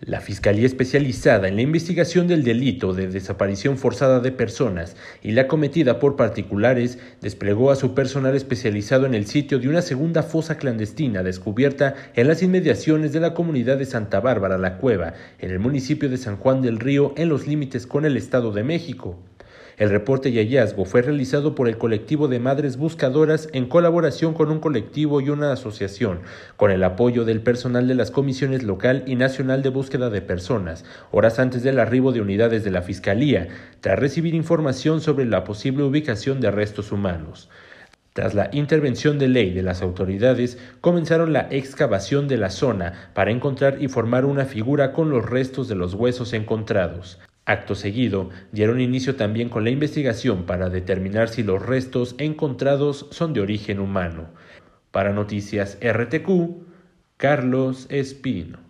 La Fiscalía especializada en la investigación del delito de desaparición forzada de personas y la cometida por particulares desplegó a su personal especializado en el sitio de una segunda fosa clandestina descubierta en las inmediaciones de la comunidad de Santa Bárbara La Cueva, en el municipio de San Juan del Río, en los límites con el Estado de México. El reporte y hallazgo fue realizado por el colectivo de madres buscadoras en colaboración con un colectivo y una asociación, con el apoyo del personal de las comisiones local y nacional de búsqueda de personas, horas antes del arribo de unidades de la Fiscalía, tras recibir información sobre la posible ubicación de restos humanos. Tras la intervención de ley de las autoridades, comenzaron la excavación de la zona para encontrar y formar una figura con los restos de los huesos encontrados. Acto seguido, dieron inicio también con la investigación para determinar si los restos encontrados son de origen humano. Para Noticias RTQ, Carlos Espino.